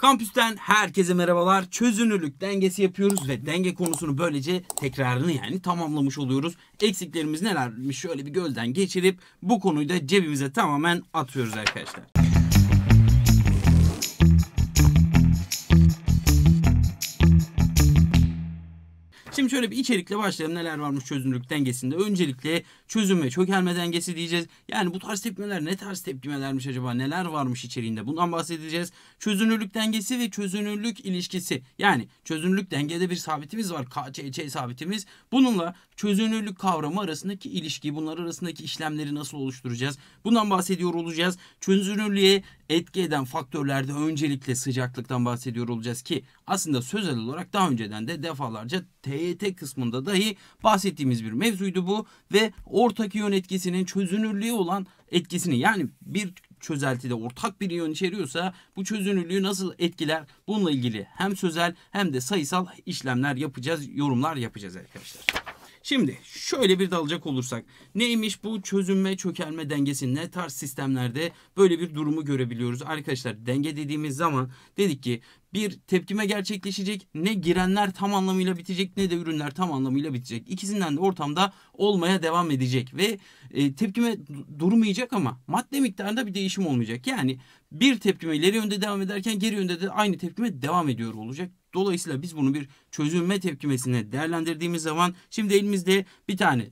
Kampüsten herkese merhabalar. Çözünürlük dengesi yapıyoruz ve denge konusunu böylece tekrarını yani tamamlamış oluyoruz. Eksiklerimiz nelermiş şöyle bir gözden geçirip bu konuyu da cebimize tamamen atıyoruz arkadaşlar. Şimdi şöyle bir içerikle başlayalım. Neler varmış çözünürlük dengesinde? Öncelikle çözüm ve çökelme dengesi diyeceğiz. Yani bu tarz tepkimeler ne tarz tepkimelermiş acaba? Neler varmış içeriğinde? Bundan bahsedeceğiz. Çözünürlük dengesi ve çözünürlük ilişkisi. Yani çözünürlük dengede bir sabitimiz var. KCC sabitimiz. Bununla çözünürlük kavramı arasındaki ilişki, bunlar arasındaki işlemleri nasıl oluşturacağız? Bundan bahsediyor olacağız. Çözünürlüğe etki eden faktörlerde öncelikle sıcaklıktan bahsediyor olacağız ki aslında sözel olarak daha önceden de defalarca TYT kısmında dahi bahsettiğimiz bir mevzuydu bu ve ortak iyon etkisinin çözünürlüğü olan etkisini yani bir çözeltide ortak bir iyon içeriyorsa bu çözünürlüğü nasıl etkiler? Bununla ilgili hem sözel hem de sayısal işlemler yapacağız, yorumlar yapacağız arkadaşlar. Şimdi şöyle bir dalacak olursak neymiş bu çözünme çökelme dengesi ne tarz sistemlerde böyle bir durumu görebiliyoruz. Arkadaşlar denge dediğimiz zaman dedik ki bir tepkime gerçekleşecek ne girenler tam anlamıyla bitecek ne de ürünler tam anlamıyla bitecek. İkisinden de ortamda olmaya devam edecek ve e, tepkime durmayacak ama madde miktarında bir değişim olmayacak. Yani bir tepkime ileri yönde devam ederken geri yönde de aynı tepkime devam ediyor olacak Dolayısıyla biz bunu bir çözülme tepkimesine değerlendirdiğimiz zaman şimdi elimizde bir tane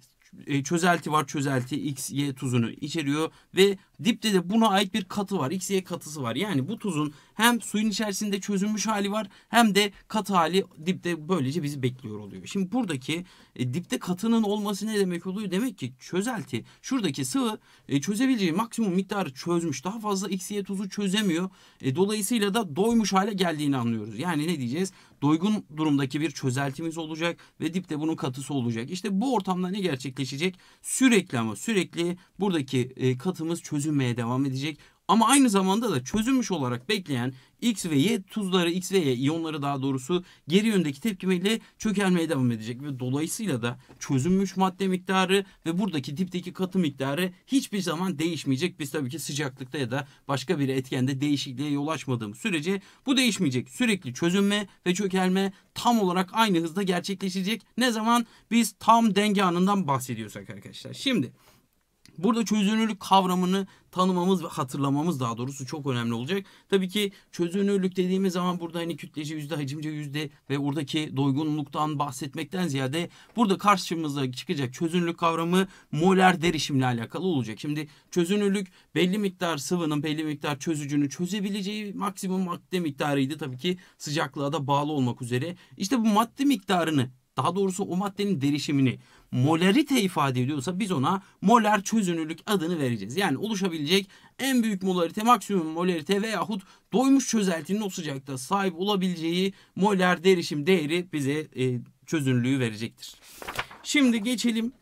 e, çözelti var. Çözelti X, Y tuzunu içeriyor ve Dipte de buna ait bir katı var. XY katısı var. Yani bu tuzun hem suyun içerisinde çözülmüş hali var hem de katı hali dipte böylece bizi bekliyor oluyor. Şimdi buradaki e, dipte katının olması ne demek oluyor? Demek ki çözelti şuradaki sıvı e, çözebileceği maksimum miktarı çözmüş. Daha fazla XY tuzu çözemiyor. E, dolayısıyla da doymuş hale geldiğini anlıyoruz. Yani ne diyeceğiz? Doygun durumdaki bir çözeltimiz olacak ve dipte bunun katısı olacak. İşte bu ortamda ne gerçekleşecek? Sürekli ama sürekli buradaki e, katımız çözüm çözülmeye devam edecek. Ama aynı zamanda da çözülmüş olarak bekleyen X ve Y tuzları, X ve Y iyonları daha doğrusu geri yöndeki tepkimeyle çökermeye devam edecek. Ve dolayısıyla da çözülmüş madde miktarı ve buradaki dipteki katı miktarı hiçbir zaman değişmeyecek. Biz tabii ki sıcaklıkta ya da başka bir etkende değişikliğe yol açmadığımız sürece bu değişmeyecek. Sürekli çözünme ve çökelme tam olarak aynı hızda gerçekleşecek. Ne zaman biz tam denge anından bahsediyorsak arkadaşlar. Şimdi Burada çözünürlük kavramını tanımamız ve hatırlamamız daha doğrusu çok önemli olacak. Tabii ki çözünürlük dediğimiz zaman burada hani kütlece yüzde, hacimce yüzde ve oradaki doygunluktan bahsetmekten ziyade burada karşımıza çıkacak çözünürlük kavramı moler derişimle alakalı olacak. Şimdi çözünürlük belli miktar sıvının belli miktar çözücünü çözebileceği maksimum madde miktarıydı. Tabii ki sıcaklığa da bağlı olmak üzere. İşte bu madde miktarını daha doğrusu o maddenin derişimini molarite ifade ediyorsa biz ona molar çözünürlük adını vereceğiz. Yani oluşabilecek en büyük molarite, maksimum molarite veyahut doymuş çözeltinin o sıcakta sahip olabileceği molar derişim değeri bize e, çözünürlüğü verecektir. Şimdi geçelim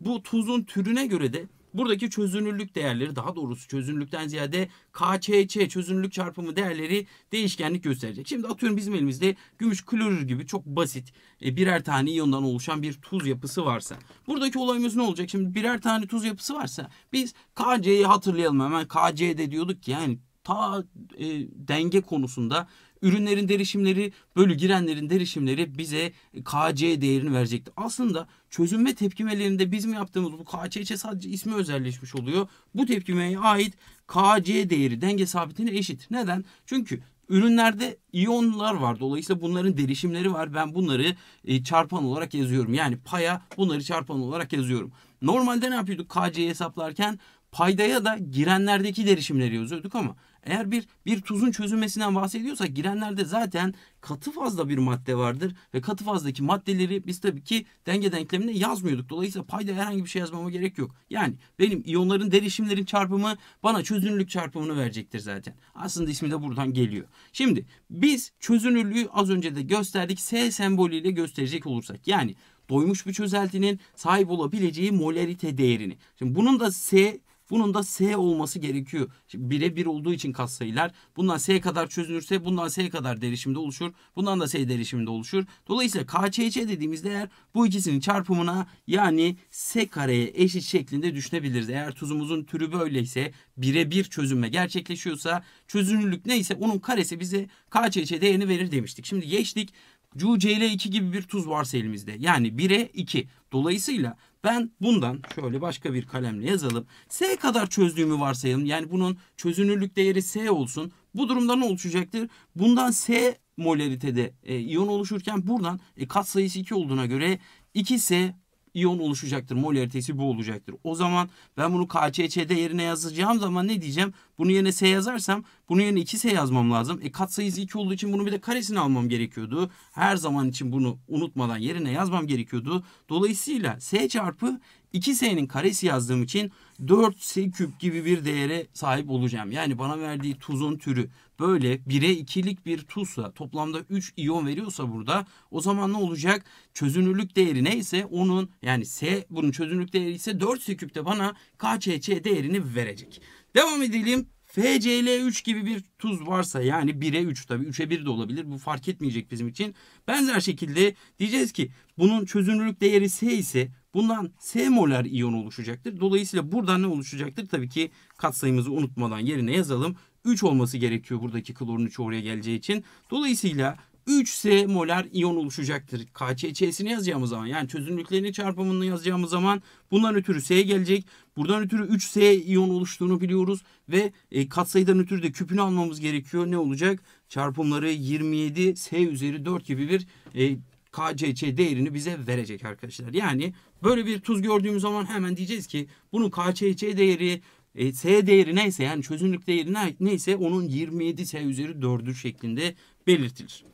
bu tuzun türüne göre de Buradaki çözünürlük değerleri daha doğrusu çözünürlükten ziyade KÇÇ çözünürlük çarpımı değerleri değişkenlik gösterecek. Şimdi atıyorum bizim elimizde gümüş klorür gibi çok basit e, birer tane iyondan oluşan bir tuz yapısı varsa. Buradaki olayımız ne olacak? Şimdi birer tane tuz yapısı varsa biz KC'yi hatırlayalım hemen. KC'de diyorduk ki yani ta e, denge konusunda ürünlerin derişimleri bölü girenlerin derişimleri bize KC değerini verecekti. Aslında çözünme tepkimelerinde bizim yaptığımız bu KÇÇ sadece ismi özelleşmiş oluyor. Bu tepkimeye ait KC değeri denge sabitine eşit. Neden? Çünkü ürünlerde iyonlar var. Dolayısıyla bunların derişimleri var. Ben bunları e, çarpan olarak yazıyorum. Yani paya bunları çarpan olarak yazıyorum. Normalde ne yapıyorduk KC'yi hesaplarken? Paydaya da girenlerdeki derişimleri yazıyorduk ama eğer bir bir tuzun çözülmesinden bahsediyorsak girenlerde zaten katı fazla bir madde vardır ve katı fazdaki maddeleri biz tabii ki denge denklemine yazmıyorduk. Dolayısıyla payda herhangi bir şey yazmama gerek yok. Yani benim iyonların derişimlerin çarpımı bana çözünürlük çarpımını verecektir zaten. Aslında ismi de buradan geliyor. Şimdi biz çözünürlüğü az önce de gösterdik. S sembolüyle gösterecek olursak yani doymuş bir çözeltinin sahip olabileceği molarite değerini. Şimdi bunun da S bunun da S olması gerekiyor. Bire bir olduğu için kas sayılar, bundan S kadar çözünürse bundan S kadar derişimde oluşur. Bundan da S derişimde oluşur. Dolayısıyla KÇC dediğimiz değer bu ikisinin çarpımına yani S kareye eşit şeklinde düşünebiliriz. Eğer tuzumuzun türü böyleyse bire bir çözünme gerçekleşiyorsa çözünürlük neyse onun karesi bize KÇC değerini verir demiştik. Şimdi geçtik CuCl2 gibi bir tuz varsa elimizde. Yani 1'e 2. Dolayısıyla ben bundan şöyle başka bir kalemle yazalım. S kadar çözdüğümü varsayalım. Yani bunun çözünürlük değeri S olsun. Bu durumda ne oluşacaktır? Bundan S molaritede e, iyon oluşurken buradan e, kat sayısı 2 olduğuna göre 2S iyon oluşacaktır. Mol eritesi bu olacaktır. O zaman ben bunu KÇÇ'de yerine yazacağım zaman ne diyeceğim? Bunu yerine S yazarsam bunu yerine 2S yazmam lazım. E katsayısı 2 olduğu için bunu bir de karesini almam gerekiyordu. Her zaman için bunu unutmadan yerine yazmam gerekiyordu. Dolayısıyla S çarpı 2s'nin karesi yazdığım için 4s küp gibi bir değere sahip olacağım. Yani bana verdiği tuzun türü böyle 1'e 2'lik bir tuzsa toplamda 3 iyon veriyorsa burada o zaman ne olacak? Çözünürlük değeri neyse onun yani S bunun çözünürlük değeri ise 4s küp de bana KÇÇ değerini verecek. Devam edelim. FCl3 gibi bir tuz varsa yani 1'e 3 tabii 3'e 1 de olabilir. Bu fark etmeyecek bizim için. Benzer şekilde diyeceğiz ki bunun çözünürlük değeri S ise Bundan S molar iyon oluşacaktır. Dolayısıyla buradan ne oluşacaktır? Tabii ki katsayımızı unutmadan yerine yazalım. 3 olması gerekiyor buradaki klorun 3 oraya geleceği için. Dolayısıyla 3S molar iyon oluşacaktır. KÇC'sini yazacağımız zaman yani çözünürlüklerini çarpımını yazacağımız zaman bundan ötürü S gelecek. Buradan ötürü 3S iyon oluştuğunu biliyoruz ve e, katsayıdan ötürü de küpünü almamız gerekiyor. Ne olacak? Çarpımları 27 S üzeri 4 gibi bir e, KCC değerini bize verecek arkadaşlar. Yani böyle bir tuz gördüğümüz zaman hemen diyeceğiz ki bunun KCC değeri e, S değeri neyse yani çözünürlük değeri neyse onun 27 S üzeri 4'ü şeklinde belirtilir.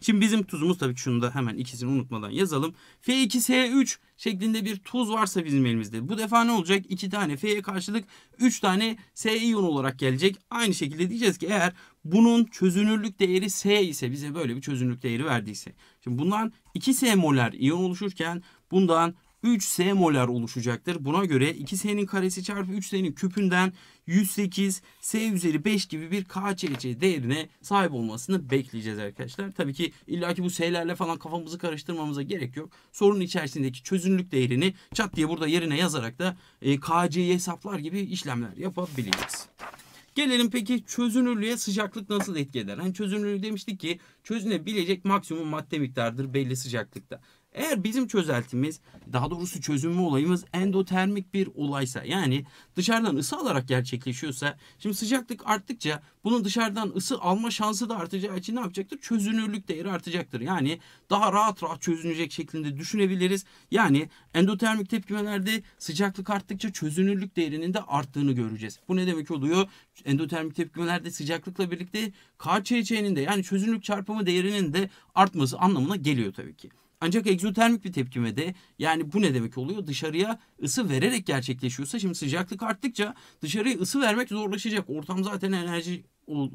Şimdi bizim tuzumuz tabii ki şunu da hemen ikisini unutmadan yazalım. F2S3 şeklinde bir tuz varsa bizim elimizde. Bu defa ne olacak? 2 tane F'ye karşılık 3 tane S iyon olarak gelecek. Aynı şekilde diyeceğiz ki eğer bunun çözünürlük değeri S ise bize böyle bir çözünürlük değeri verdiyse. Şimdi bundan 2S molar iyon oluşurken bundan 3S molar oluşacaktır. Buna göre 2S'nin karesi çarpı 3S'nin küpünden 108 S üzeri 5 gibi bir KÇC değerine sahip olmasını bekleyeceğiz arkadaşlar. Tabii ki illaki bu S'lerle falan kafamızı karıştırmamıza gerek yok. Sorunun içerisindeki çözünürlük değerini çat diye burada yerine yazarak da e, KC'yi hesaplar gibi işlemler yapabiliriz. Gelelim peki çözünürlüğe sıcaklık nasıl etki eder? Hani çözünürlüğü demiştik ki çözünebilecek maksimum madde miktarıdır belli sıcaklıkta. Eğer bizim çözeltimiz daha doğrusu çözünme olayımız endotermik bir olaysa yani dışarıdan ısı alarak gerçekleşiyorsa şimdi sıcaklık arttıkça bunun dışarıdan ısı alma şansı da artacağı için ne yapacaktır? Çözünürlük değeri artacaktır. Yani daha rahat rahat çözünecek şeklinde düşünebiliriz. Yani endotermik tepkimelerde sıcaklık arttıkça çözünürlük değerinin de arttığını göreceğiz. Bu ne demek oluyor? Endotermik tepkimelerde sıcaklıkla birlikte KÇÇ'nin de yani çözünürlük çarpımı değerinin de artması anlamına geliyor tabii ki. Ancak egzotermik bir tepkimede yani bu ne demek oluyor? Dışarıya ısı vererek gerçekleşiyorsa şimdi sıcaklık arttıkça dışarıya ısı vermek zorlaşacak. Ortam zaten enerji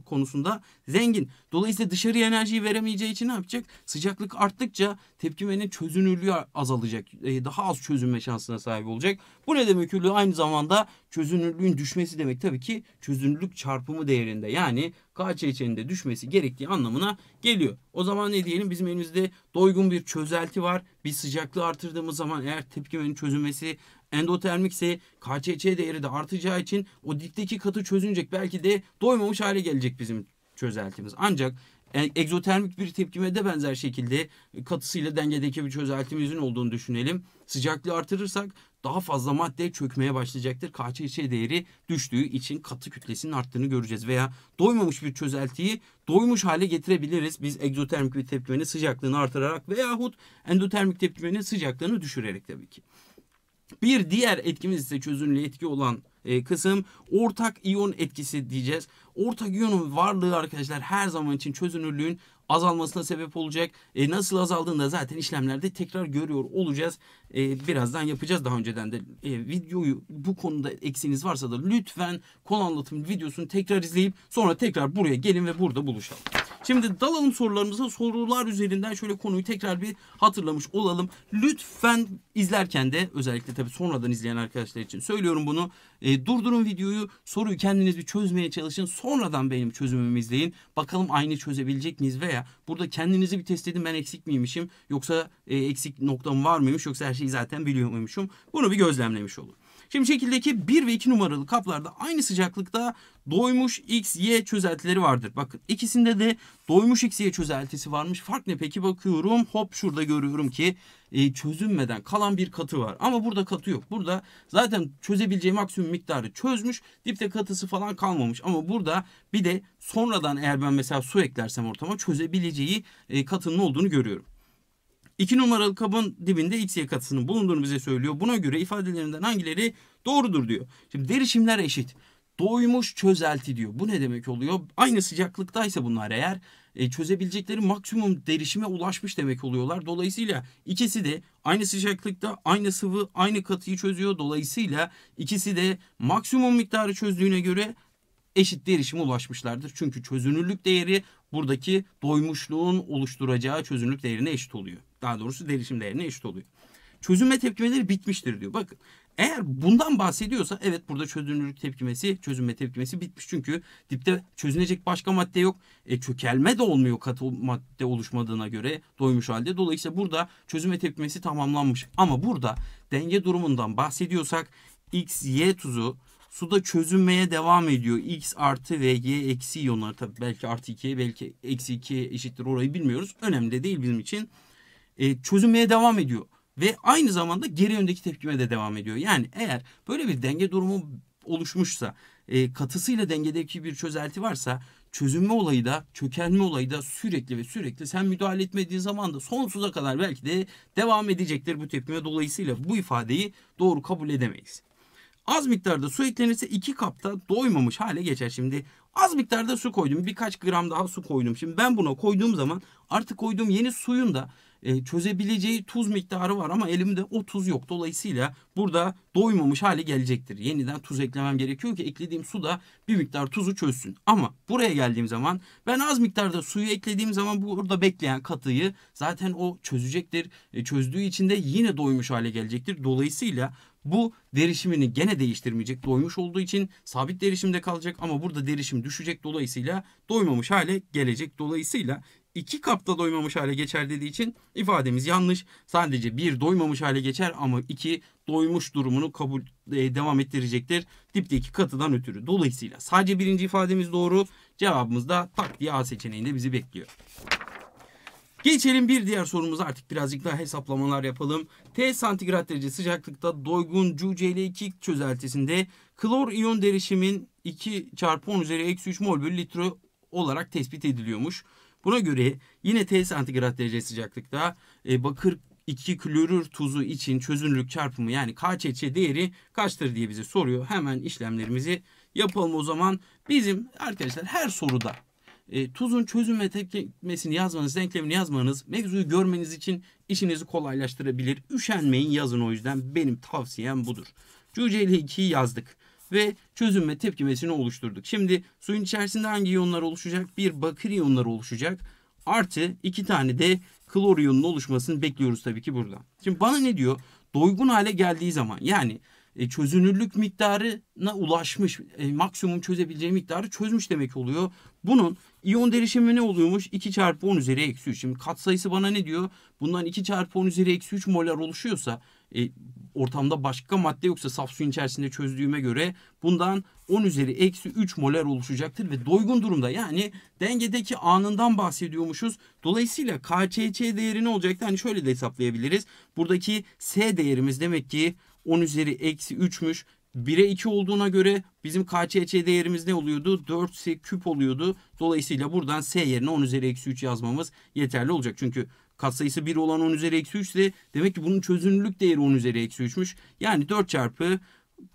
konusunda zengin. Dolayısıyla dışarıya enerjiyi veremeyeceği için ne yapacak? Sıcaklık arttıkça tepkimenin çözünürlüğü azalacak. E, daha az çözünme şansına sahip olacak. Bu ne demek ürlüğü? Aynı zamanda çözünürlüğün düşmesi demek tabii ki çözünürlük çarpımı değerinde. Yani KÇÇ'nin düşmesi gerektiği anlamına geliyor. O zaman ne diyelim? Bizim elimizde doygun bir çözelti var. Bir sıcaklığı artırdığımız zaman eğer tepkimenin çözünmesi Endotermik ise KÇC değeri de artacağı için o dipteki katı çözünecek. Belki de doymamış hale gelecek bizim çözeltimiz. Ancak e, egzotermik bir tepkime de benzer şekilde katısıyla dengedeki bir çözeltimizin olduğunu düşünelim. Sıcaklığı artırırsak daha fazla madde çökmeye başlayacaktır. KÇÇ değeri düştüğü için katı kütlesinin arttığını göreceğiz veya doymamış bir çözeltiyi doymuş hale getirebiliriz. Biz egzotermik bir tepkimenin sıcaklığını artırarak veyahut endotermik tepkimenin sıcaklığını düşürerek tabii ki. Bir diğer etkimiz ise çözünürlüğü etki olan e, kısım ortak iyon etkisi diyeceğiz. Ortak iyonun varlığı arkadaşlar her zaman için çözünürlüğün azalmasına sebep olacak. E, nasıl azaldığını da zaten işlemlerde tekrar görüyor olacağız e, birazdan yapacağız daha önceden de. E, videoyu bu konuda eksiğiniz varsa da lütfen kol anlatım videosunu tekrar izleyip sonra tekrar buraya gelin ve burada buluşalım. Şimdi dalalım sorularımıza sorular üzerinden şöyle konuyu tekrar bir hatırlamış olalım. Lütfen izlerken de özellikle tabii sonradan izleyen arkadaşlar için söylüyorum bunu. E, durdurun videoyu soruyu kendiniz bir çözmeye çalışın. Sonradan benim çözümümü izleyin. Bakalım aynı çözebilecek miyiz veya burada kendinizi bir test edin ben eksik miymişim yoksa e, eksik noktam var mıymış yoksa her şey şeyi zaten biliyormuşum. Bunu bir gözlemlemiş olur. Şimdi şekildeki 1 ve 2 numaralı kaplarda aynı sıcaklıkta doymuş x, y çözeltileri vardır. Bakın ikisinde de doymuş x, y çözeltisi varmış. Fark ne peki bakıyorum hop şurada görüyorum ki e, çözünmeden kalan bir katı var. Ama burada katı yok. Burada zaten çözebileceği maksimum miktarı çözmüş. Dipte katısı falan kalmamış. Ama burada bir de sonradan eğer ben mesela su eklersem ortama çözebileceği e, katının olduğunu görüyorum. 2 numaralı kabın dibinde x yakasının bulunduğunu bize söylüyor. Buna göre ifadelerinden hangileri doğrudur diyor. Şimdi derişimler eşit. Doymuş çözelti diyor. Bu ne demek oluyor? Aynı sıcaklıktaysa bunlar eğer e, çözebilecekleri maksimum derişime ulaşmış demek oluyorlar. Dolayısıyla ikisi de aynı sıcaklıkta aynı sıvı aynı katıyı çözüyor. Dolayısıyla ikisi de maksimum miktarı çözdüğüne göre eşit derişime ulaşmışlardır. Çünkü çözünürlük değeri buradaki doymuşluğun oluşturacağı çözünürlük değerine eşit oluyor. Daha doğrusu derişim değerine eşit oluyor. Çözünme tepkimeleri bitmiştir diyor. Bakın eğer bundan bahsediyorsa evet burada çözünürlük tepkimesi, çözünme tepkimesi bitmiş. Çünkü dipte çözünecek başka madde yok. E, çökelme de olmuyor katı madde oluşmadığına göre doymuş halde. Dolayısıyla burada çözünme tepkimesi tamamlanmış. Ama burada denge durumundan bahsediyorsak X, Y tuzu suda çözünmeye devam ediyor. X artı ve Y eksi iyonları tabii belki artı 2, belki eksi 2 eşittir orayı bilmiyoruz. Önemli değil bizim için e, çözülmeye devam ediyor. Ve aynı zamanda geri yöndeki tepkime de devam ediyor. Yani eğer böyle bir denge durumu oluşmuşsa, e, katısıyla dengedeki bir çözelti varsa çözünme olayı da çökelme olayı da sürekli ve sürekli sen müdahale etmediğin zaman da sonsuza kadar belki de devam edecektir bu tepkime. Dolayısıyla bu ifadeyi doğru kabul edemeyiz. Az miktarda su eklenirse iki kapta doymamış hale geçer. Şimdi az miktarda su koydum birkaç gram daha su koydum. Şimdi ben buna koyduğum zaman artık koyduğum yeni suyun da e, çözebileceği tuz miktarı var ama elimde o tuz yok. Dolayısıyla burada doymamış hale gelecektir. Yeniden tuz eklemem gerekiyor ki eklediğim su da bir miktar tuzu çözsün. Ama buraya geldiğim zaman ben az miktarda suyu eklediğim zaman burada bekleyen katıyı zaten o çözecektir. E, çözdüğü için de yine doymuş hale gelecektir. Dolayısıyla bu derişimini gene değiştirmeyecek. Doymuş olduğu için sabit derişimde kalacak ama burada derişim düşecek. Dolayısıyla doymamış hale gelecek. Dolayısıyla iki kapta doymamış hale geçer dediği için ifademiz yanlış. Sadece bir doymamış hale geçer ama iki doymuş durumunu kabul e, devam ettirecektir. Dipteki katıdan ötürü. Dolayısıyla sadece birinci ifademiz doğru. Cevabımız da tak diye A seçeneğinde bizi bekliyor. Geçelim bir diğer sorumuza artık birazcık daha hesaplamalar yapalım. T santigrat derece sıcaklıkta doygun CuCl2 çözeltisinde klor iyon derişimin 2 çarpı 10 üzeri eksi 3 mol bölü litre olarak tespit ediliyormuş. Buna göre yine TS antigrat derece sıcaklıkta e, bakır 2 klorür tuzu için çözünürlük çarpımı yani KÇÇ değeri kaçtır diye bize soruyor. Hemen işlemlerimizi yapalım o zaman. Bizim arkadaşlar her soruda e, tuzun çözünme tepkimesini yazmanız, denklemini yazmanız mevzuyu görmeniz için işinizi kolaylaştırabilir. Üşenmeyin yazın o yüzden benim tavsiyem budur. CCL2'yi yazdık ve çözünme tepkimesini oluşturduk. Şimdi suyun içerisinde hangi iyonlar oluşacak? Bir bakır iyonları oluşacak. Artı iki tane de klor iyonunun oluşmasını bekliyoruz tabii ki burada. Şimdi bana ne diyor? Doygun hale geldiği zaman yani e, çözünürlük miktarına ulaşmış, e, maksimum çözebileceği miktarı çözmüş demek oluyor. Bunun iyon derişimi ne oluyormuş? 2 çarpı 10 üzeri eksi 3. Şimdi katsayısı bana ne diyor? Bundan 2 çarpı 10 üzeri eksi 3 molar oluşuyorsa e, ortamda başka madde yoksa saf suyun içerisinde çözdüğüme göre bundan 10 üzeri eksi 3 molar oluşacaktır ve doygun durumda yani dengedeki anından bahsediyormuşuz. Dolayısıyla KCC değeri ne olacaktı? Hani şöyle de hesaplayabiliriz. Buradaki S değerimiz demek ki 10 üzeri eksi 3'müş. 1'e 2 olduğuna göre bizim KÇÇ değerimiz ne oluyordu? 4S küp oluyordu. Dolayısıyla buradan S yerine 10 üzeri eksi 3 yazmamız yeterli olacak. Çünkü katsayısı 1 olan 10 üzeri eksi 3 ise demek ki bunun çözünürlük değeri 10 üzeri eksi 3'müş. Yani 4 çarpı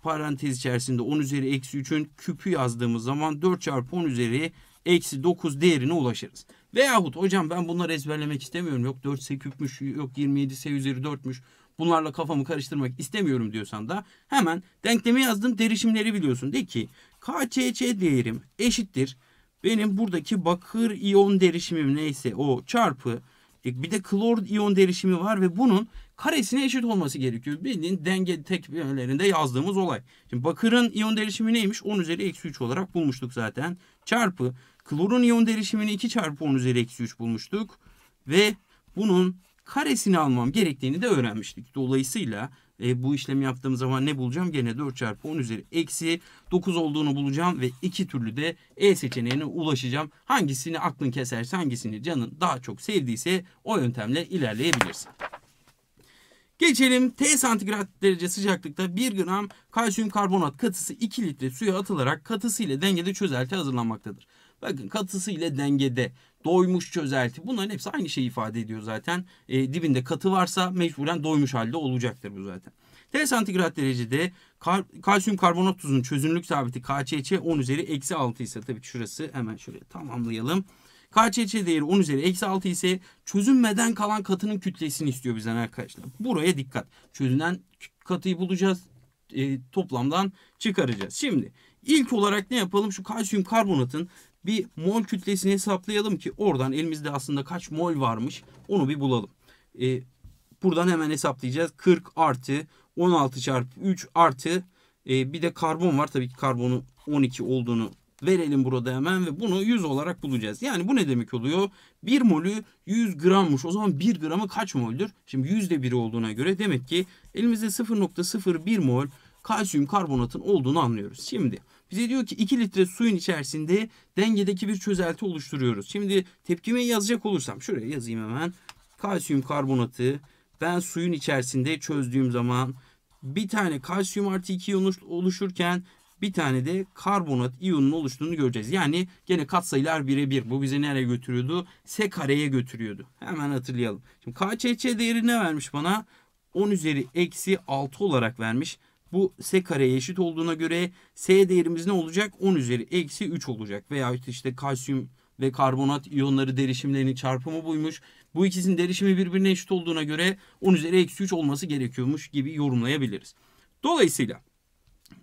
parantez içerisinde 10 üzeri eksi 3'ün küpü yazdığımız zaman 4 çarpı 10 üzeri eksi 9 değerine ulaşırız. Veyahut hocam ben bunları ezberlemek istemiyorum. Yok 4S küpmüş, yok 27S üzeri 4'müş bunlarla kafamı karıştırmak istemiyorum diyorsan da hemen denklemi yazdım derişimleri biliyorsun. De ki KCC değerim eşittir. Benim buradaki bakır iyon derişimim neyse o çarpı e, bir de klor iyon derişimi var ve bunun karesine eşit olması gerekiyor. Bildiğin denge tekmelerinde yazdığımız olay. Şimdi bakırın iyon derişimi neymiş? 10 üzeri eksi 3 olarak bulmuştuk zaten. Çarpı klorun iyon derişimini 2 çarpı 10 üzeri eksi 3 bulmuştuk. Ve bunun karesini almam gerektiğini de öğrenmiştik. Dolayısıyla e, bu işlemi yaptığım zaman ne bulacağım? Gene 4 çarpı 10 üzeri eksi 9 olduğunu bulacağım ve iki türlü de E seçeneğine ulaşacağım. Hangisini aklın keserse hangisini canın daha çok sevdiyse o yöntemle ilerleyebilirsin. Geçelim T santigrat derece sıcaklıkta 1 gram kalsiyum karbonat katısı 2 litre suya atılarak katısı ile dengede çözelti hazırlanmaktadır. Bakın katısı ile dengede doymuş çözelti bunların hepsi aynı şeyi ifade ediyor zaten. E, dibinde katı varsa mecburen doymuş halde olacaktır bu zaten. T santigrat derecede kal kalsiyum karbonat tuzunun çözünürlük sabiti KÇÇ 10 üzeri eksi 6 ise tabii şurası hemen şöyle tamamlayalım. KÇÇ değeri 10 üzeri eksi 6 ise çözünmeden kalan katının kütlesini istiyor bizden arkadaşlar. Buraya dikkat. Çözünen katıyı bulacağız. E, toplamdan çıkaracağız. Şimdi ilk olarak ne yapalım? Şu kalsiyum karbonatın bir mol kütlesini hesaplayalım ki oradan elimizde aslında kaç mol varmış onu bir bulalım. E, buradan hemen hesaplayacağız. 40 artı 16 çarpı 3 artı e, bir de karbon var. Tabii ki karbonu 12 olduğunu verelim burada hemen ve bunu 100 olarak bulacağız. Yani bu ne demek oluyor? 1 molü 100 grammış. O zaman 1 gramı kaç moldür? Şimdi yüzde biri olduğuna göre demek ki elimizde 0.01 mol kalsiyum karbonatın olduğunu anlıyoruz. Şimdi bize diyor ki 2 litre suyun içerisinde dengedeki bir çözelti oluşturuyoruz. Şimdi tepkimeyi yazacak olursam şuraya yazayım hemen. Kalsiyum karbonatı ben suyun içerisinde çözdüğüm zaman bir tane kalsiyum artı 2 iyon oluşurken bir tane de karbonat iyonun oluştuğunu göreceğiz. Yani gene katsayılar birebir. Bu bizi nereye götürüyordu? S kareye götürüyordu. Hemen hatırlayalım. Şimdi KÇÇ değeri ne vermiş bana? 10 üzeri eksi 6 olarak vermiş. Bu s kareye eşit olduğuna göre s değerimiz ne olacak? 10 üzeri eksi 3 olacak. Veya işte kalsiyum ve karbonat iyonları derişimlerinin çarpımı buymuş. Bu ikisinin derişimi birbirine eşit olduğuna göre 10 üzeri eksi 3 olması gerekiyormuş gibi yorumlayabiliriz. Dolayısıyla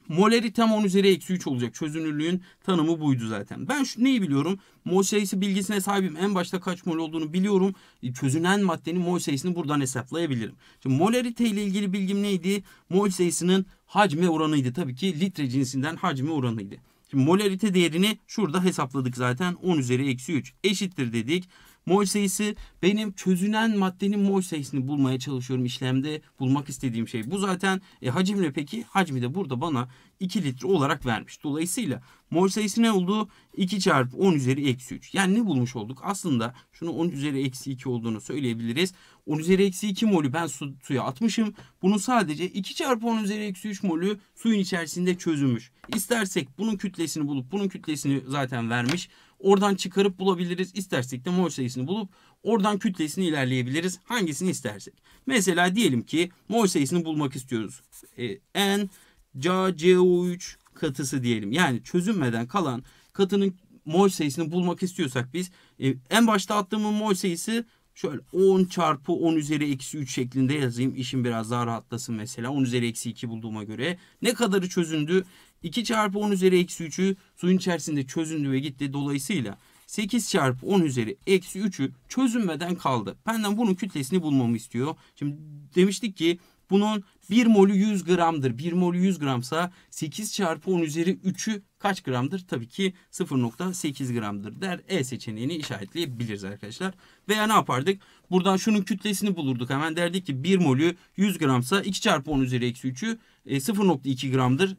Moleri tam 10 üzeri eksi 3 olacak. Çözünürlüğün tanımı buydu zaten. Ben şu neyi biliyorum? Mol sayısı bilgisine sahibim. En başta kaç mol olduğunu biliyorum. E, çözünen maddenin mol sayısını buradan hesaplayabilirim. Şimdi molarite ile ilgili bilgim neydi? Mol sayısının hacme oranıydı. Tabii ki litre cinsinden hacme oranıydı. Şimdi molarite değerini şurada hesapladık zaten. 10 üzeri eksi 3 eşittir dedik. Mol sayısı benim çözünen maddenin mol sayısını bulmaya çalışıyorum işlemde bulmak istediğim şey. Bu zaten e, hacimle peki hacmi de burada bana 2 litre olarak vermiş. Dolayısıyla mol sayısı ne oldu? 2 çarpı 10 üzeri eksi 3. Yani ne bulmuş olduk? Aslında şunu 10 üzeri eksi 2 olduğunu söyleyebiliriz. 10 üzeri eksi 2 molü ben su, suya atmışım. Bunu sadece 2 çarpı 10 üzeri eksi 3 molü suyun içerisinde çözülmüş. İstersek bunun kütlesini bulup bunun kütlesini zaten vermiş. Oradan çıkarıp bulabiliriz. İstersek de mol sayısını bulup oradan kütlesini ilerleyebiliriz. Hangisini istersek. Mesela diyelim ki mol sayısını bulmak istiyoruz. E, N, C, CO3 katısı diyelim. Yani çözünmeden kalan katının mol sayısını bulmak istiyorsak biz e, en başta attığımız mol sayısı şöyle 10 çarpı 10 üzeri eksi 3 şeklinde yazayım. İşim biraz daha rahatlasın mesela. 10 üzeri eksi 2 bulduğuma göre. Ne kadarı çözündü? 2 çarpı 10 üzeri eksi 3'ü suyun içerisinde çözündü ve gitti. Dolayısıyla 8 çarpı 10 üzeri eksi 3'ü çözünmeden kaldı. Benden bunun kütlesini bulmamı istiyor. Şimdi demiştik ki bunun 1 molü 100 gramdır. 1 molü 100 gramsa 8 çarpı 10 üzeri 3'ü kaç gramdır? Tabii ki 0.8 gramdır der. E seçeneğini işaretleyebiliriz arkadaşlar. Veya ne yapardık? Buradan şunun kütlesini bulurduk. Hemen derdik ki 1 molü 100 gramsa 2 çarpı 10 üzeri eksi 3'ü 0.2 e, gramdır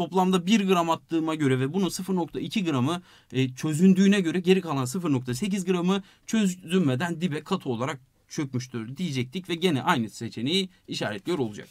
toplamda 1 gram attığıma göre ve bunun 0.2 gramı e, çözündüğüne göre geri kalan 0.8 gramı çözülmeden dibe katı olarak çökmüştür diyecektik ve gene aynı seçeneği işaretliyor olacak.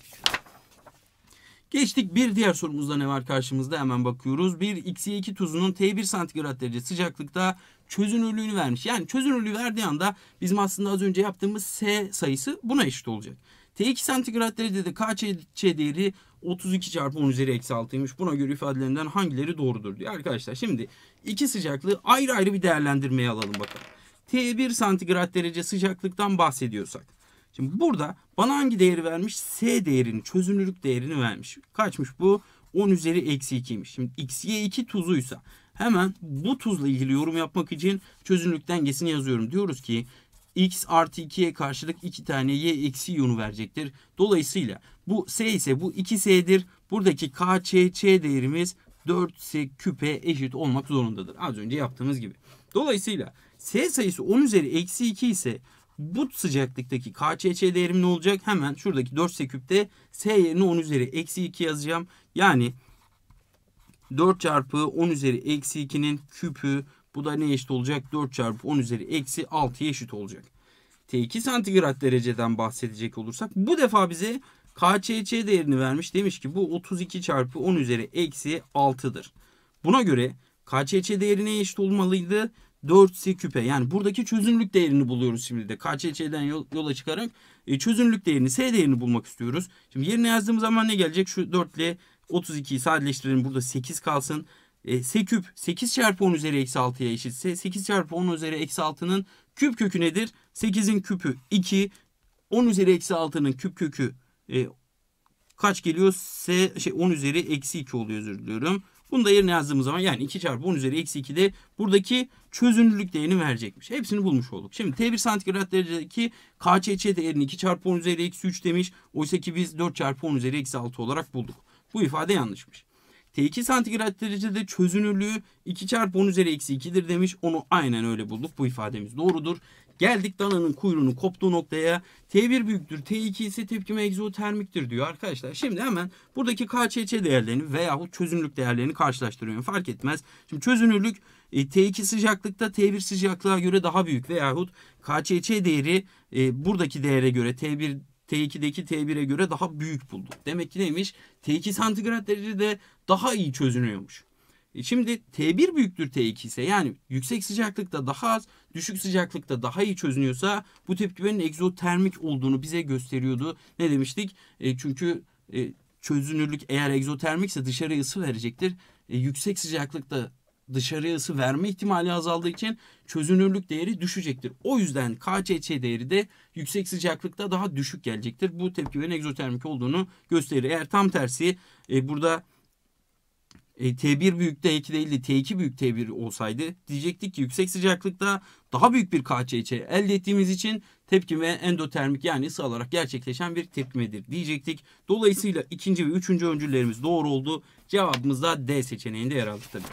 Geçtik bir diğer sorumuzda ne var karşımızda hemen bakıyoruz. Bir X2 tuzunun T1 santigrat derece sıcaklıkta çözünürlüğünü vermiş. Yani çözünürlüğü verdiği anda bizim aslında az önce yaptığımız S sayısı buna eşit olacak. T2 santigrat derecede KÇ değeri 32 çarpı 10 üzeri eksi 6'ymış. Buna göre ifadelerinden hangileri doğrudur diyor. Arkadaşlar şimdi iki sıcaklığı ayrı ayrı bir değerlendirmeye alalım bakalım. T1 santigrat derece sıcaklıktan bahsediyorsak. Şimdi burada bana hangi değeri vermiş? S değerini, çözünürlük değerini vermiş. Kaçmış bu? 10 üzeri eksi 2'ymiş. Şimdi xy2 tuzuysa hemen bu tuzla ilgili yorum yapmak için çözünürlük dengesini yazıyorum. Diyoruz ki x artı 2'ye karşılık 2 tane y eksi yunu verecektir. Dolayısıyla bu s ise bu 2s'dir. Buradaki kçç değerimiz 4s küpe eşit olmak zorundadır. Az önce yaptığımız gibi. Dolayısıyla s sayısı 10 üzeri eksi 2 ise bu sıcaklıktaki KÇÇ değerim ne olacak? Hemen şuradaki 4 seküpte S yerine 10 üzeri eksi 2 yazacağım. Yani 4 çarpı 10 üzeri eksi 2'nin küpü bu da ne eşit olacak? 4 çarpı 10 üzeri eksi 6'ya eşit olacak. T2 santigrat dereceden bahsedecek olursak bu defa bize kcc değerini vermiş. Demiş ki bu 32 çarpı 10 üzeri eksi 6'dır. Buna göre kcc değerine eşit olmalıydı. 4C küpe yani buradaki çözünürlük değerini buluyoruz şimdi de. KÇÇ'den yola çıkarak e, çözünürlük değerini S değerini bulmak istiyoruz. Şimdi yerine yazdığımız zaman ne gelecek? Şu 4 ile 32'yi sadeleştirelim. Burada 8 kalsın e, s küp 8 çarpı 10 üzeri eksi 6'ya eşitse 8 çarpı 10 üzeri eksi 6'nın küp kökü nedir? 8'in küpü 2, 10 üzeri eksi 6'nın küp kökü e, kaç geliyor? S, şey, 10 üzeri eksi 2 oluyor özür diliyorum. Bunu da yerine yazdığımız zaman yani 2 çarpı 10 üzeri eksi 2 de buradaki çözünürlük değerini verecekmiş. Hepsini bulmuş olduk. Şimdi T1 santigrat derecedeki KÇÇ değerini 2 çarpı 10 üzeri eksi 3 demiş. Oysa ki biz 4 çarpı 10 üzeri eksi 6 olarak bulduk. Bu ifade yanlışmış. T2 santigrat derecede çözünürlüğü 2 çarpı 10 üzeri eksi 2'dir demiş. Onu aynen öyle bulduk. Bu ifademiz doğrudur. Geldik dananın kuyruğunu koptuğu noktaya. T1 büyüktür. T2 ise tepkime egzotermiktir diyor arkadaşlar. Şimdi hemen buradaki KÇÇ değerlerini veyahut çözünürlük değerlerini karşılaştırıyorum. Fark etmez. Şimdi çözünürlük e, T2 sıcaklıkta T1 sıcaklığa göre daha büyük veyahut KÇÇ değeri e, buradaki değere göre T1 T2'deki T1'e göre daha büyük bulduk. Demek ki neymiş? T2 santigrat derecede daha iyi çözünüyormuş. E şimdi T1 büyüktür T2 ise yani yüksek sıcaklıkta daha az, düşük sıcaklıkta daha iyi çözünüyorsa bu tepkimenin egzotermik olduğunu bize gösteriyordu. Ne demiştik? E çünkü e, çözünürlük eğer egzotermikse dışarı ısı verecektir. E, yüksek sıcaklıkta dışarıya ısı verme ihtimali azaldığı için çözünürlük değeri düşecektir. O yüzden KCC değeri de yüksek sıcaklıkta daha düşük gelecektir. Bu tepkimenin egzotermik olduğunu gösterir. Eğer tam tersi e, burada e, T1 büyük T2 değil değildi T2 büyük T1 olsaydı diyecektik ki yüksek sıcaklıkta daha büyük bir KCC elde ettiğimiz için tepkime endotermik yani ısı alarak gerçekleşen bir tepkimedir diyecektik. Dolayısıyla ikinci ve üçüncü öncüllerimiz doğru oldu. Cevabımız da D seçeneğinde yer aldı tabii ki.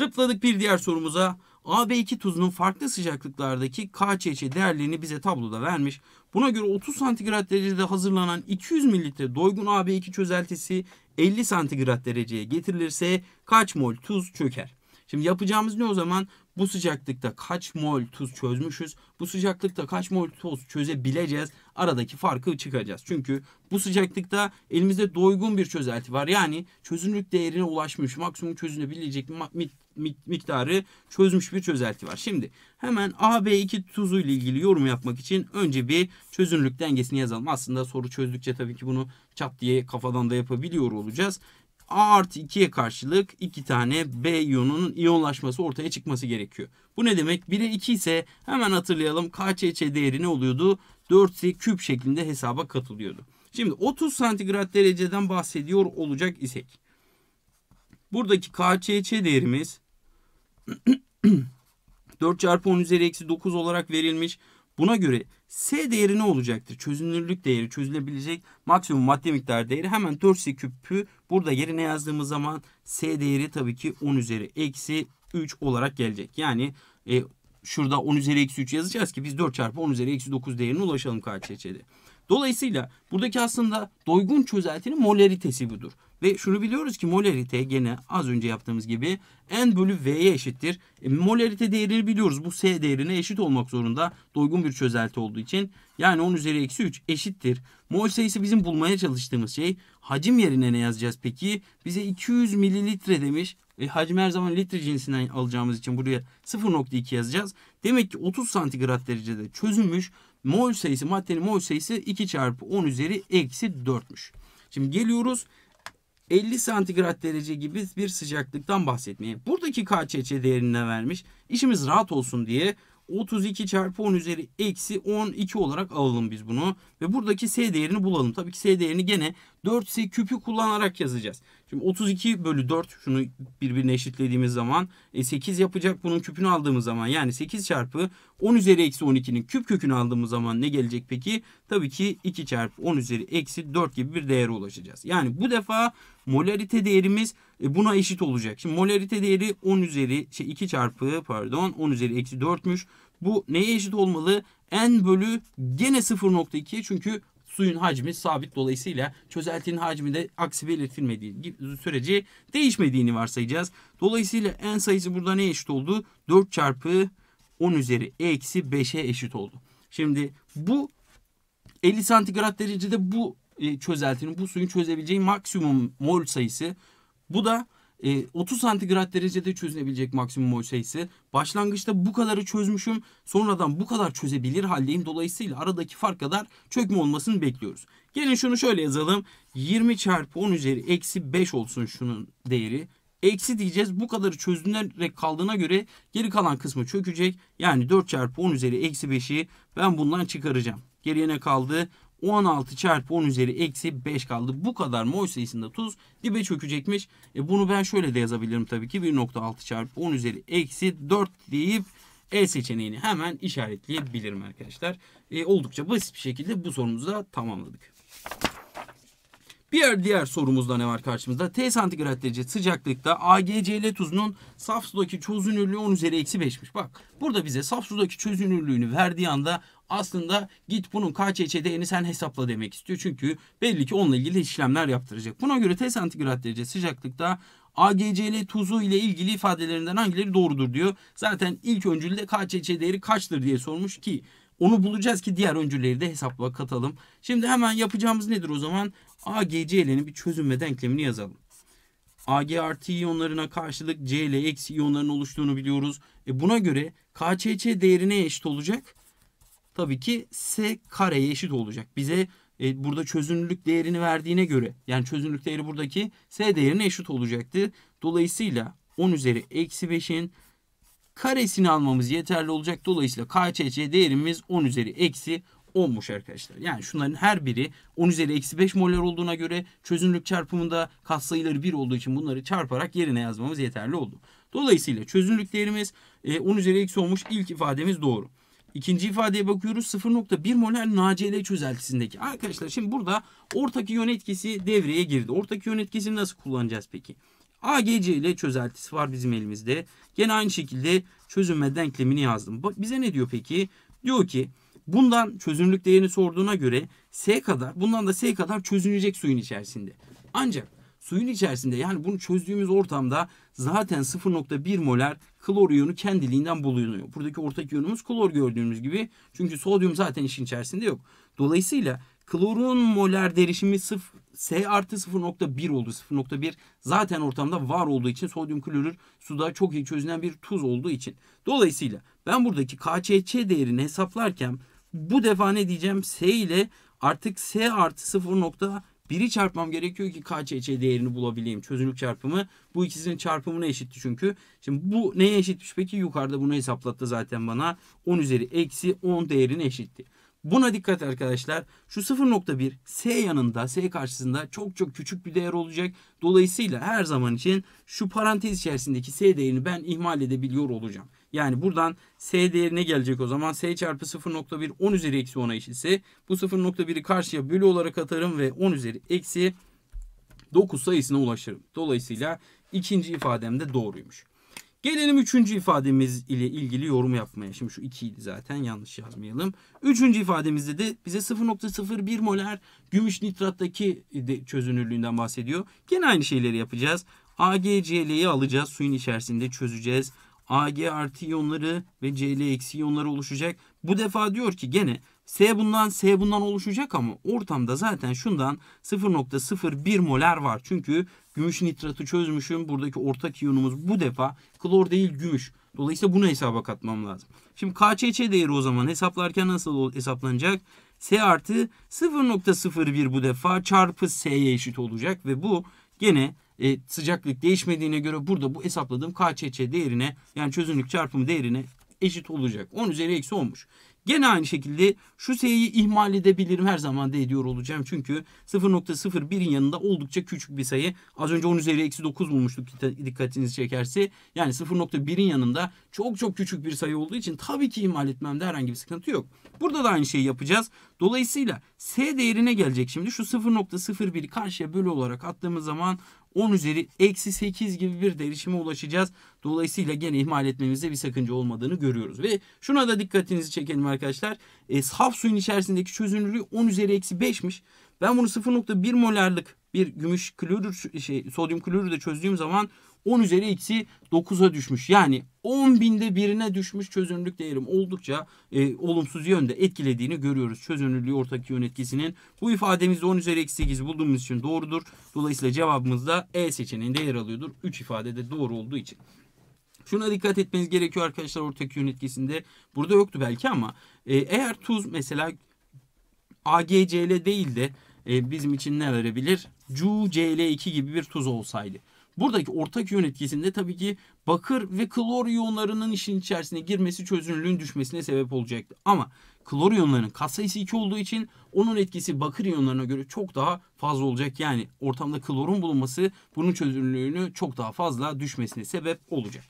Zıpladık bir diğer sorumuza. AB2 tuzunun farklı sıcaklıklardaki KÇÇ değerlerini bize tabloda vermiş. Buna göre 30 santigrat derecede hazırlanan 200 mililitre doygun AB2 çözeltisi 50 santigrat dereceye getirilirse kaç mol tuz çöker? Şimdi yapacağımız ne o zaman? Bu sıcaklıkta kaç mol tuz çözmüşüz? Bu sıcaklıkta kaç mol tuz çözebileceğiz? Aradaki farkı çıkaracağız. Çünkü bu sıcaklıkta elimizde doygun bir çözelti var. Yani çözünürlük değerine ulaşmış, maksimum çözünebilecek miktarı çözmüş bir çözelti var. Şimdi hemen AB2 tuzu ile ilgili yorum yapmak için önce bir çözünürlük dengesini yazalım. Aslında soru çözdükçe tabii ki bunu çat diye kafadan da yapabiliyor olacağız. A artı 2'ye karşılık 2 tane B iyonunun iyonlaşması ortaya çıkması gerekiyor. Bu ne demek? 1'e 2 ise hemen hatırlayalım KÇÇ değeri ne oluyordu? 4S küp şeklinde hesaba katılıyordu. Şimdi 30 santigrat dereceden bahsediyor olacak isek Buradaki KÇÇ değerimiz 4 çarpı 10 üzeri eksi 9 olarak verilmiş. Buna göre S değeri ne olacaktır? Çözünürlük değeri çözülebilecek maksimum madde miktar değeri hemen 4S küpü burada yerine yazdığımız zaman S değeri tabii ki 10 üzeri eksi 3 olarak gelecek. Yani e, şurada 10 üzeri eksi 3 yazacağız ki biz 4 çarpı 10 üzeri eksi 9 değerine ulaşalım KÇÇ'de. Dolayısıyla buradaki aslında doygun çözeltinin molaritesi budur. Ve şunu biliyoruz ki molarite gene az önce yaptığımız gibi n bölü v'ye eşittir. E, molarite değerini biliyoruz. Bu s değerine eşit olmak zorunda. Doygun bir çözelti olduğu için. Yani 10 üzeri eksi 3 eşittir. Mol sayısı bizim bulmaya çalıştığımız şey. Hacim yerine ne yazacağız peki? Bize 200 mililitre demiş. E, hacim her zaman litre cinsinden alacağımız için buraya 0.2 yazacağız. Demek ki 30 santigrat derecede çözülmüş mol sayısı maddenin mol sayısı 2 çarpı 10 üzeri eksi 4'müş. Şimdi geliyoruz 50 santigrat derece gibi bir sıcaklıktan bahsetmeye. Buradaki KÇÇ değerini vermiş. İşimiz rahat olsun diye 32 çarpı 10 üzeri eksi 12 olarak alalım biz bunu. Ve buradaki S değerini bulalım. Tabii ki S değerini gene 4S küpü kullanarak yazacağız. Şimdi 32 bölü 4 şunu birbirine eşitlediğimiz zaman e, 8 yapacak bunun küpünü aldığımız zaman yani 8 çarpı 10 üzeri eksi 12'nin küp kökünü aldığımız zaman ne gelecek peki? Tabii ki 2 çarpı 10 üzeri eksi 4 gibi bir değere ulaşacağız. Yani bu defa molarite değerimiz e, buna eşit olacak. Şimdi molarite değeri 10 üzeri şey 2 çarpı pardon 10 üzeri eksi 4'müş. Bu neye eşit olmalı? N bölü gene 0.2 çünkü suyun hacmi sabit dolayısıyla çözeltinin hacmi de aksi belirtilmediği sürece değişmediğini varsayacağız. Dolayısıyla en sayısı burada ne eşit oldu? 4 çarpı 10 üzeri eksi 5'e eşit oldu. Şimdi bu 50 santigrat derecede bu e, çözeltinin bu suyun çözebileceği maksimum mol sayısı. Bu da e, ee, 30 santigrat derecede çözünebilecek maksimum mol sayısı. Başlangıçta bu kadarı çözmüşüm. Sonradan bu kadar çözebilir haldeyim. Dolayısıyla aradaki fark kadar çökme olmasını bekliyoruz. Gelin şunu şöyle yazalım. 20 çarpı 10 üzeri eksi 5 olsun şunun değeri. Eksi diyeceğiz. Bu kadarı çözünerek kaldığına göre geri kalan kısmı çökecek. Yani 4 çarpı 10 üzeri eksi 5'i ben bundan çıkaracağım. Geriye ne kaldı? 16 çarpı 10 üzeri eksi 5 kaldı. Bu kadar mol sayısında tuz dibe çökecekmiş. E bunu ben şöyle de yazabilirim tabii ki 1.6 çarpı 10 üzeri eksi 4 deyip E seçeneğini hemen işaretleyebilirim arkadaşlar. E, oldukça basit bir şekilde bu sorumuzu da tamamladık. Bir diğer sorumuzda ne var karşımızda? T santigrat derece sıcaklıkta AgCl tuzunun saf sudaki çözünürlüğü 10 üzeri eksi 5'miş. Bak burada bize saf sudaki çözünürlüğünü verdiği anda aslında git bunun KÇÇ değerini sen hesapla demek istiyor. Çünkü belli ki onunla ilgili işlemler yaptıracak. Buna göre T santigrat derece sıcaklıkta AgCl tuzu ile ilgili ifadelerinden hangileri doğrudur diyor. Zaten ilk öncülde KÇÇ değeri kaçtır diye sormuş ki onu bulacağız ki diğer öncüleri de hesapla katalım. Şimdi hemen yapacağımız nedir o zaman? AGC AgCl'nin bir çözüm ve denklemini yazalım. Ag artı iyonlarına karşılık Cl eksi iyonların oluştuğunu biliyoruz. E buna göre KCC değerine eşit olacak? Tabii ki S kareye eşit olacak. Bize e, burada çözünürlük değerini verdiğine göre yani çözünürlük değeri buradaki S değerine eşit olacaktı. Dolayısıyla 10 üzeri eksi 5'in karesini almamız yeterli olacak. Dolayısıyla KCC değerimiz 10 üzeri eksi 10'muş arkadaşlar. Yani şunların her biri 10 üzeri eksi 5 molar olduğuna göre çözünürlük çarpımında katsayıları 1 olduğu için bunları çarparak yerine yazmamız yeterli oldu. Dolayısıyla çözünürlük değerimiz 10 e, üzeri eksi olmuş ilk ifademiz doğru. İkinci ifadeye bakıyoruz 0.1 molar NaCl çözeltisindeki. Arkadaşlar şimdi burada ortak iyon etkisi devreye girdi. Ortak iyon etkisini nasıl kullanacağız peki? AGC ile çözeltisi var bizim elimizde. Gene aynı şekilde çözünme denklemini yazdım. Bize ne diyor peki? Diyor ki bundan çözünürlük değerini sorduğuna göre S kadar bundan da S kadar çözünecek suyun içerisinde. Ancak suyun içerisinde yani bunu çözdüğümüz ortamda zaten 0.1 molar klor iyonu kendiliğinden bulunuyor. Buradaki ortak iyonumuz klor gördüğünüz gibi. Çünkü sodyum zaten işin içerisinde yok. Dolayısıyla Klorun moler derişimi 0, S artı 0.1 oldu. 0.1 zaten ortamda var olduğu için sodyum klorür suda çok iyi çözünen bir tuz olduğu için. Dolayısıyla ben buradaki KÇC değerini hesaplarken bu defa ne diyeceğim? S ile artık S artı 0.1'i çarpmam gerekiyor ki KÇC değerini bulabileyim. Çözünürlük çarpımı bu ikisinin çarpımına eşitti çünkü. Şimdi bu neye eşitmiş peki? Yukarıda bunu hesaplattı zaten bana. 10 üzeri eksi 10 değerine eşitti. Buna dikkat arkadaşlar. Şu 0.1 S yanında, S karşısında çok çok küçük bir değer olacak. Dolayısıyla her zaman için şu parantez içerisindeki S değerini ben ihmal edebiliyor olacağım. Yani buradan S değerine gelecek o zaman. S çarpı 0.1 10 üzeri eksi 10'a eşitse. Bu 0.1'i karşıya bölü olarak atarım ve 10 üzeri eksi 9 sayısına ulaşırım. Dolayısıyla ikinci ifademde de doğruymuş. Gelelim üçüncü ifademiz ile ilgili yorum yapmaya. Şimdi şu ikiyi zaten yanlış yazmayalım. Üçüncü ifademizde de bize 0.01 molar gümüş nitrattaki çözünürlüğünden bahsediyor. Gene aynı şeyleri yapacağız. AgCl'yi alacağız suyun içerisinde çözeceğiz. Ag artı iyonları ve Cl eksi iyonları oluşacak. Bu defa diyor ki gene S bundan S bundan oluşacak ama ortamda zaten şundan 0.01 moler var. Çünkü gümüş nitratı çözmüşüm. Buradaki ortak iyonumuz bu defa klor değil gümüş. Dolayısıyla bunu hesaba katmam lazım. Şimdi KÇÇ değeri o zaman hesaplarken nasıl hesaplanacak? S artı 0.01 bu defa çarpı S'ye eşit olacak ve bu gene e, sıcaklık değişmediğine göre burada bu hesapladığım KÇÇ değerine yani çözünürlük çarpımı değerine eşit olacak. 10 üzeri eksi olmuş. Gene aynı şekilde şu sayıyı ihmal edebilirim her zaman da ediyor olacağım. Çünkü 0.01'in yanında oldukça küçük bir sayı. Az önce 10 üzeri eksi 9 bulmuştuk dikkatinizi çekerse. Yani 0.1'in yanında çok çok küçük bir sayı olduğu için tabii ki ihmal etmemde herhangi bir sıkıntı yok. Burada da aynı şeyi yapacağız. Dolayısıyla S değerine gelecek şimdi. Şu 0.01'i karşıya bölü olarak attığımız zaman 10 üzeri eksi 8 gibi bir derişime ulaşacağız. Dolayısıyla gene ihmal etmemizde bir sakınca olmadığını görüyoruz. Ve şuna da dikkatinizi çekelim arkadaşlar. E, saf suyun içerisindeki çözünürlüğü 10 üzeri eksi 5'miş. Ben bunu 0.1 molarlık bir gümüş klorür şey, sodyum klorürü de çözdüğüm zaman 10 üzeri x'i 9'a düşmüş. Yani 10 binde birine düşmüş çözünürlük değerim oldukça e, olumsuz yönde etkilediğini görüyoruz. Çözünürlüğü ortak yön etkisinin. Bu ifademizde 10 üzeri eksi 8 bulduğumuz için doğrudur. Dolayısıyla cevabımız da E seçeneğinde yer alıyordur. 3 ifade de doğru olduğu için. Şuna dikkat etmeniz gerekiyor arkadaşlar ortak yön etkisinde. Burada yoktu belki ama e, eğer tuz mesela AGCL değil de e, bizim için ne verebilir? CuCl2 gibi bir tuz olsaydı. Buradaki ortak iyon etkisinde tabii ki bakır ve klor iyonlarının işin içerisine girmesi çözünürlüğün düşmesine sebep olacaktı. Ama klor iyonlarının katsayısı 2 olduğu için onun etkisi bakır iyonlarına göre çok daha fazla olacak. Yani ortamda klorun bulunması bunun çözünürlüğünü çok daha fazla düşmesine sebep olacak.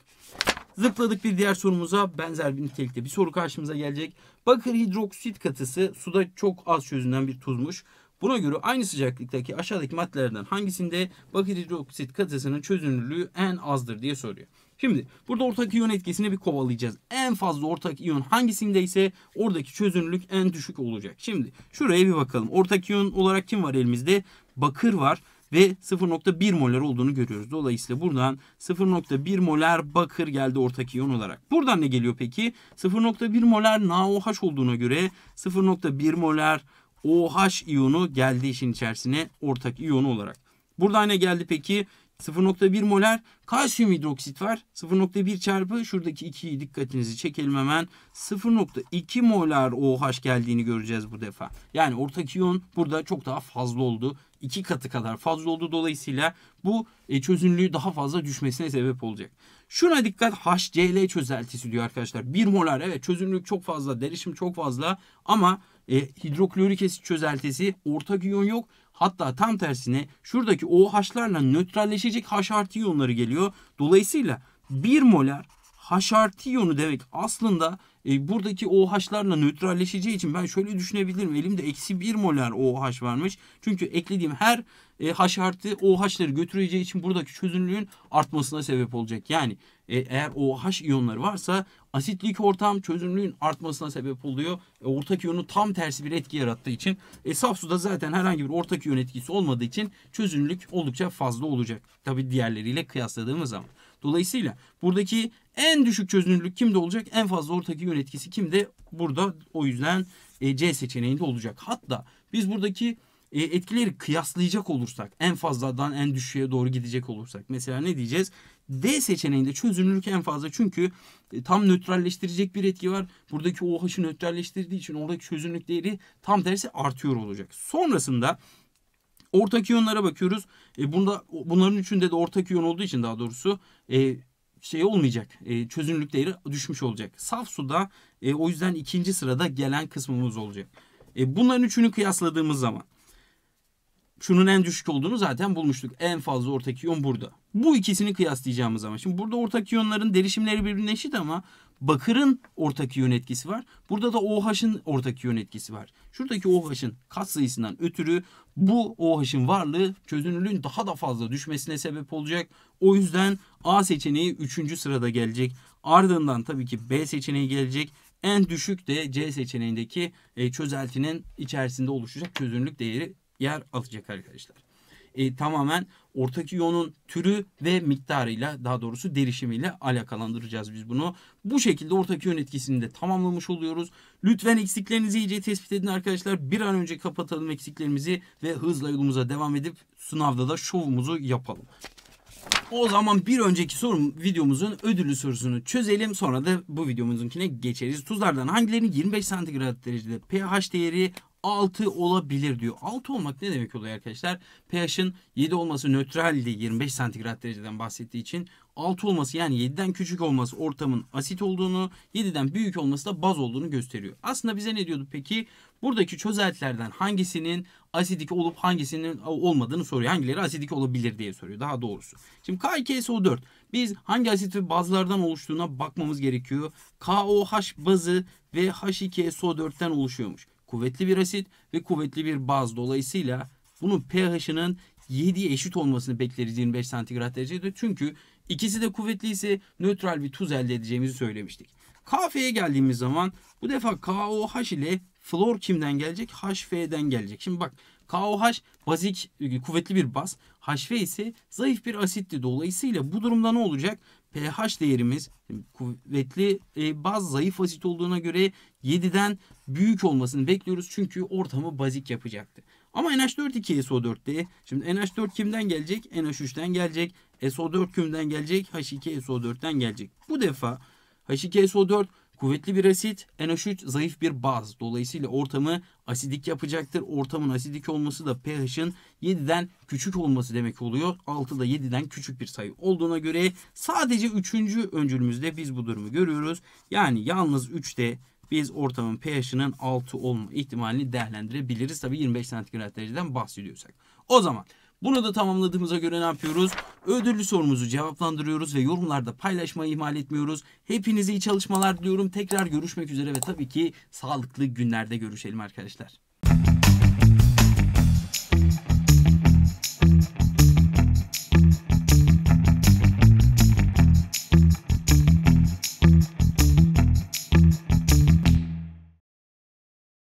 Zıpladık bir diğer sorumuza benzer bir nitelikte bir soru karşımıza gelecek. Bakır hidroksit katısı suda çok az çözünen bir tuzmuş. Buna göre aynı sıcaklıktaki aşağıdaki maddelerden hangisinde bakır hidroksit katısının çözünürlüğü en azdır diye soruyor. Şimdi burada ortak iyon etkisini bir kovalayacağız. En fazla ortak iyon hangisinde ise oradaki çözünürlük en düşük olacak. Şimdi şuraya bir bakalım. Ortak iyon olarak kim var elimizde? Bakır var ve 0.1 molar olduğunu görüyoruz. Dolayısıyla buradan 0.1 molar bakır geldi ortak iyon olarak. Buradan ne geliyor peki? 0.1 molar NaOH olduğuna göre 0.1 moler OH iyonu geldi işin içerisine ortak iyonu olarak. Burada ne geldi peki? 0.1 molar kalsiyum hidroksit var. 0.1 çarpı şuradaki 2'yi dikkatinizi çekelim hemen. 0.2 moler OH geldiğini göreceğiz bu defa. Yani ortak iyon burada çok daha fazla oldu. 2 katı kadar fazla oldu. Dolayısıyla bu e, çözünürlüğü daha fazla düşmesine sebep olacak. Şuna dikkat HCl çözeltisi diyor arkadaşlar. 1 molar evet çözünürlük çok fazla, derişim çok fazla ama e, hidroklorik asit çözeltisi ortak iyon yok. Hatta tam tersine şuradaki OH'larla nötralleşecek H artı iyonları geliyor. Dolayısıyla 1 molar H artı iyonu demek aslında e, buradaki OH'larla nötralleşeceği için ben şöyle düşünebilirim. Elimde eksi 1 molar OH varmış. Çünkü eklediğim her e, H artı OH'ları götüreceği için buradaki çözünürlüğün artmasına sebep olacak. Yani e, eğer OH iyonları varsa asitlik ortam çözünürlüğün artmasına sebep oluyor. E, ortak iyonun tam tersi bir etki yarattığı için e, saf suda zaten herhangi bir ortak iyon etkisi olmadığı için çözünürlük oldukça fazla olacak. Tabi diğerleriyle kıyasladığımız zaman. Dolayısıyla buradaki en düşük çözünürlük kimde olacak? En fazla ortak iyon etkisi kimde? Burada o yüzden e, C seçeneğinde olacak. Hatta biz buradaki e, etkileri kıyaslayacak olursak en fazladan en düşüğe doğru gidecek olursak mesela ne diyeceğiz? D seçeneğinde çözünürlük en fazla çünkü e, tam nötralleştirecek bir etki var. Buradaki OH'ı nötralleştirdiği için oradaki çözünürlük değeri tam tersi artıyor olacak. Sonrasında ortak iyonlara bakıyoruz. E bunda bunların üçünde de ortak iyon olduğu için daha doğrusu e, şey olmayacak. E, çözünürlük değeri düşmüş olacak. Saf suda e, o yüzden ikinci sırada gelen kısmımız olacak. E, bunların üçünü kıyasladığımız zaman şunun en düşük olduğunu zaten bulmuştuk. En fazla ortak iyon burada. Bu ikisini kıyaslayacağımız zaman. Şimdi burada ortak iyonların derişimleri birbirine eşit ama bakırın ortak iyon etkisi var. Burada da OH'ın ortak iyon etkisi var. Şuradaki OH'ın sayısından ötürü bu OH'ın varlığı çözünürlüğün daha da fazla düşmesine sebep olacak. O yüzden A seçeneği 3. sırada gelecek. Ardından tabii ki B seçeneği gelecek. En düşük de C seçeneğindeki e, çözeltinin içerisinde oluşacak çözünürlük değeri yer alacak arkadaşlar. E, tamamen ortak iyonun türü ve miktarıyla daha doğrusu derişimiyle alakalandıracağız biz bunu. Bu şekilde ortak iyon etkisini de tamamlamış oluyoruz. Lütfen eksiklerinizi iyice tespit edin arkadaşlar. Bir an önce kapatalım eksiklerimizi ve hızla yolumuza devam edip sınavda da şovumuzu yapalım. O zaman bir önceki sorum videomuzun ödüllü sorusunu çözelim. Sonra da bu videomuzunkine geçeriz. Tuzlardan hangilerinin 25 santigrat derecede pH değeri 6 olabilir diyor. 6 olmak ne demek oluyor arkadaşlar? pH'in 7 olması nötraldi 25 santigrat dereceden bahsettiği için 6 olması yani 7'den küçük olması ortamın asit olduğunu, 7'den büyük olması da baz olduğunu gösteriyor. Aslında bize ne diyordu peki? Buradaki çözeltilerden hangisinin asidik olup hangisinin olmadığını soruyor. Hangileri asidik olabilir diye soruyor daha doğrusu. Şimdi k 4 biz hangi asit ve bazlardan oluştuğuna bakmamız gerekiyor. KOH bazı ve H2SO4'ten oluşuyormuş kuvvetli bir asit ve kuvvetli bir baz. Dolayısıyla bunun pH'ının 7'ye eşit olmasını bekleriz 25 santigrat derecede. Çünkü ikisi de kuvvetli ise nötral bir tuz elde edeceğimizi söylemiştik. KF'ye geldiğimiz zaman bu defa KOH ile flor kimden gelecek? HF'den gelecek. Şimdi bak KOH bazik e, kuvvetli bir baz, HV ise zayıf bir asitti. Dolayısıyla bu durumda ne olacak? pH değerimiz kuvvetli e, baz zayıf asit olduğuna göre 7'den büyük olmasını bekliyoruz. Çünkü ortamı bazik yapacaktı. Ama NH4-2SO4'te şimdi NH4 kimden gelecek? NH3'ten gelecek. SO4 kimden gelecek? H2SO4'ten gelecek. Bu defa H2SO4 Kuvvetli bir asit, NH3 zayıf bir baz. Dolayısıyla ortamı asidik yapacaktır. Ortamın asidik olması da pH'in 7'den küçük olması demek oluyor. 6 da 7'den küçük bir sayı olduğuna göre sadece 3. öncülümüzde biz bu durumu görüyoruz. Yani yalnız 3'te biz ortamın pH'inin 6 olma ihtimalini değerlendirebiliriz. Tabi 25 santigrat dereceden bahsediyorsak. O zaman bunu da tamamladığımıza göre ne yapıyoruz? Ödüllü sorumuzu cevaplandırıyoruz ve yorumlarda paylaşmayı ihmal etmiyoruz. Hepinize iyi çalışmalar diliyorum. Tekrar görüşmek üzere ve tabii ki sağlıklı günlerde görüşelim arkadaşlar.